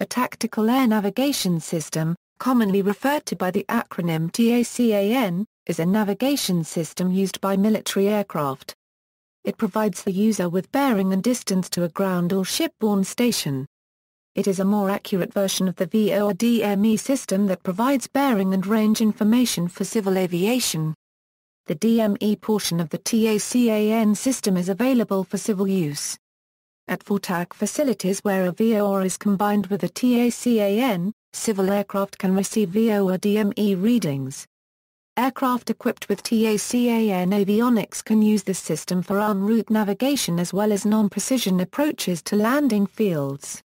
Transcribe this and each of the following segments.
a tactical air navigation system, commonly referred to by the acronym TACAN, is a navigation system used by military aircraft. It provides the user with bearing and distance to a ground or shipborne station. It is a more accurate version of the VORDME system that provides bearing and range information for civil aviation. The DME portion of the TACAN system is available for civil use at VORTAC facilities where a VOR is combined with a TACAN, civil aircraft can receive VOR DME readings. Aircraft equipped with TACAN avionics can use this system for en route navigation as well as non-precision approaches to landing fields.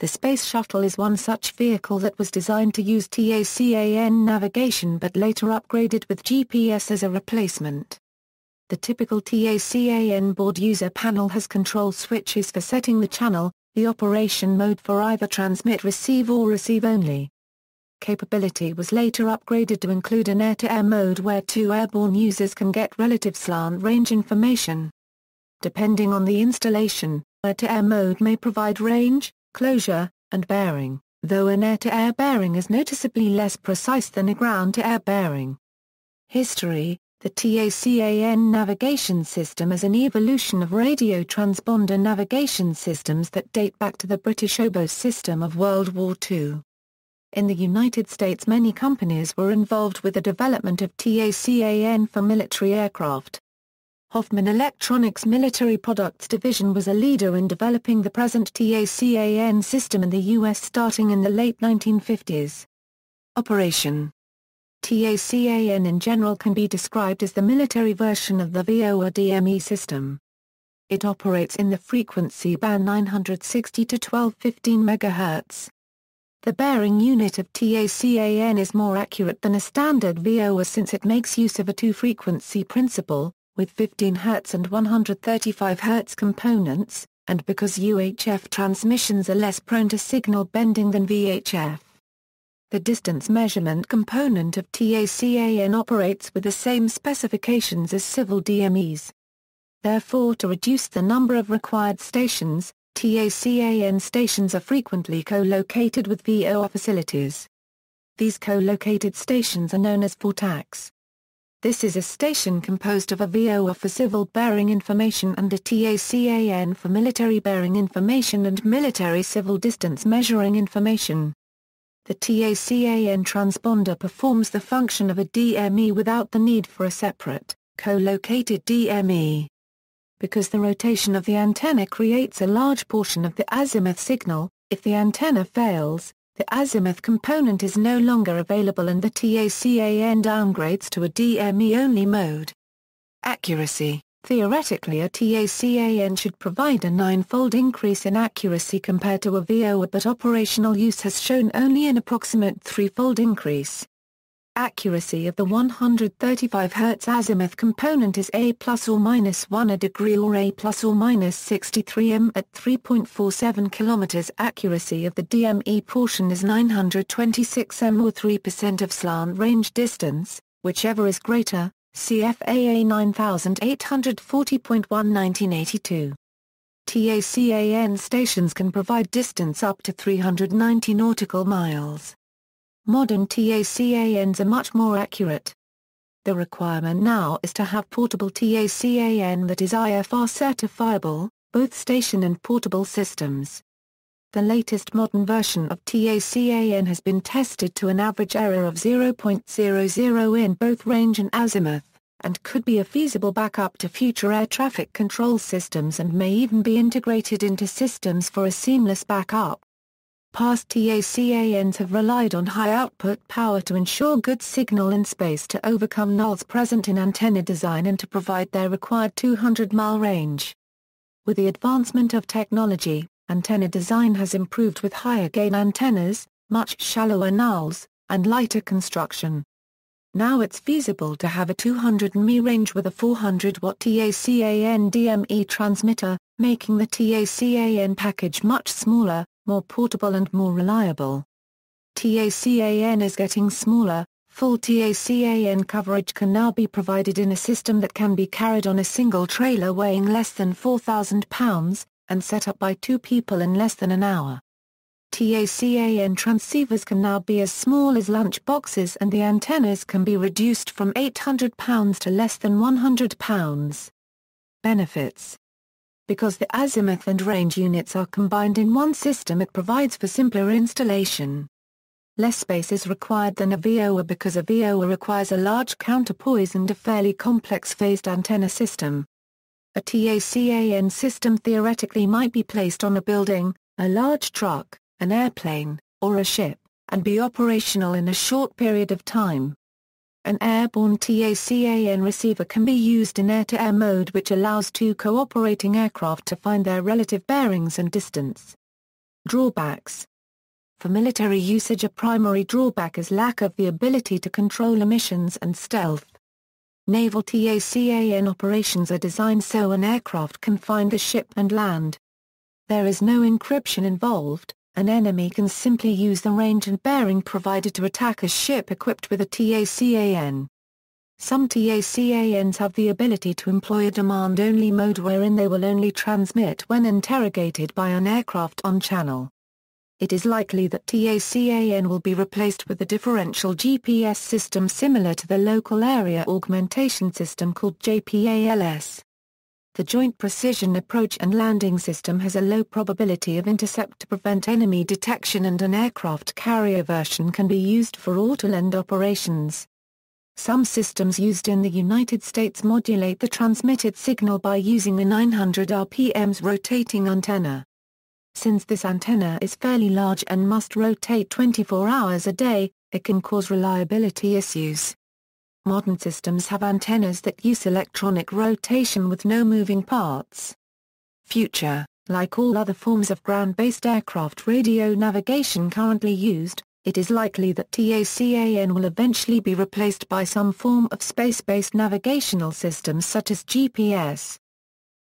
The Space Shuttle is one such vehicle that was designed to use TACAN navigation but later upgraded with GPS as a replacement. The typical TACAN board user panel has control switches for setting the channel, the operation mode for either transmit-receive or receive-only. Capability was later upgraded to include an air-to-air -air mode where two airborne users can get relative slant range information. Depending on the installation, air-to-air -air mode may provide range, closure, and bearing, though an air-to-air -air bearing is noticeably less precise than a ground-to-air bearing. History the TACAN navigation system is an evolution of radio transponder navigation systems that date back to the British oboe system of World War II. In the United States many companies were involved with the development of TACAN for military aircraft. Hoffman Electronics Military Products Division was a leader in developing the present TACAN system in the U.S. starting in the late 1950s. Operation TACAN in general can be described as the military version of the VOR/DME system. It operates in the frequency band 960 to 1215 MHz. The bearing unit of TACAN is more accurate than a standard VOR since it makes use of a two-frequency principle, with 15 Hz and 135 Hz components, and because UHF transmissions are less prone to signal bending than VHF. The distance measurement component of TACAN operates with the same specifications as civil DMEs. Therefore to reduce the number of required stations, TACAN stations are frequently co-located with VOR facilities. These co-located stations are known as VORTACs. This is a station composed of a VOR for civil bearing information and a TACAN for military bearing information and military civil distance measuring information. The TACAN transponder performs the function of a DME without the need for a separate, co-located DME. Because the rotation of the antenna creates a large portion of the azimuth signal, if the antenna fails, the azimuth component is no longer available and the TACAN downgrades to a DME-only mode. Accuracy Theoretically a TACAN should provide a ninefold increase in accuracy compared to a VOA but operational use has shown only an approximate threefold increase. Accuracy of the 135 Hz azimuth component is A plus or minus 1 a degree or A plus or minus 63 m at 3.47 km. Accuracy of the DME portion is 926 m or 3% of slant range distance, whichever is greater, CFAA 9840.1 1982. TACAN stations can provide distance up to 390 nautical miles. Modern TACANs are much more accurate. The requirement now is to have portable TACAN that is IFR certifiable, both station and portable systems. The latest modern version of TACAN has been tested to an average error of 0.00 in both range and azimuth, and could be a feasible backup to future air traffic control systems and may even be integrated into systems for a seamless backup. Past TACANs have relied on high-output power to ensure good signal in space to overcome nulls present in antenna design and to provide their required 200-mile range. With the advancement of technology, Antenna design has improved with higher gain antennas, much shallower nulls, and lighter construction. Now it's feasible to have a 200 mi range with a 400 watt TACAN DME transmitter, making the TACAN package much smaller, more portable and more reliable. TACAN is getting smaller, full TACAN coverage can now be provided in a system that can be carried on a single trailer weighing less than 4,000 pounds, and set up by two people in less than an hour. TACAN transceivers can now be as small as lunch boxes and the antennas can be reduced from 800 pounds to less than 100 pounds. Benefits Because the azimuth and range units are combined in one system it provides for simpler installation. Less space is required than a VOA because a VOA requires a large counterpoise and a fairly complex phased antenna system. A TACAN system theoretically might be placed on a building, a large truck, an airplane, or a ship, and be operational in a short period of time. An airborne TACAN receiver can be used in air-to-air mode which allows two cooperating aircraft to find their relative bearings and distance. Drawbacks For military usage a primary drawback is lack of the ability to control emissions and stealth. Naval TACAN operations are designed so an aircraft can find the ship and land. There is no encryption involved, an enemy can simply use the range and bearing provided to attack a ship equipped with a TACAN. Some TACANs have the ability to employ a demand-only mode wherein they will only transmit when interrogated by an aircraft on channel it is likely that TACAN will be replaced with a differential GPS system similar to the Local Area Augmentation System called JPALS. The Joint Precision Approach and Landing System has a low probability of intercept to prevent enemy detection and an aircraft carrier version can be used for land operations. Some systems used in the United States modulate the transmitted signal by using a 900 RPM's rotating antenna. Since this antenna is fairly large and must rotate 24 hours a day, it can cause reliability issues. Modern systems have antennas that use electronic rotation with no moving parts. Future, like all other forms of ground-based aircraft radio navigation currently used, it is likely that TACAN will eventually be replaced by some form of space-based navigational systems such as GPS.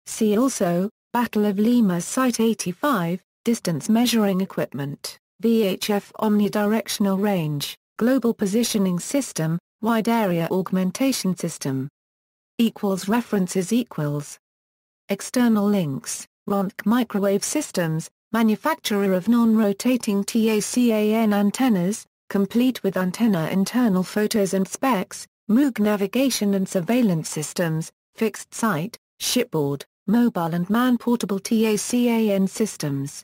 See also, Battle of Lima Site 85, distance measuring equipment, VHF omnidirectional range, global positioning system, wide area augmentation system. Equals references equals. External links, Ronk microwave systems, manufacturer of non-rotating TACAN antennas, complete with antenna internal photos and specs, Moog navigation and surveillance systems, fixed site, shipboard, mobile and man-portable TACAN systems.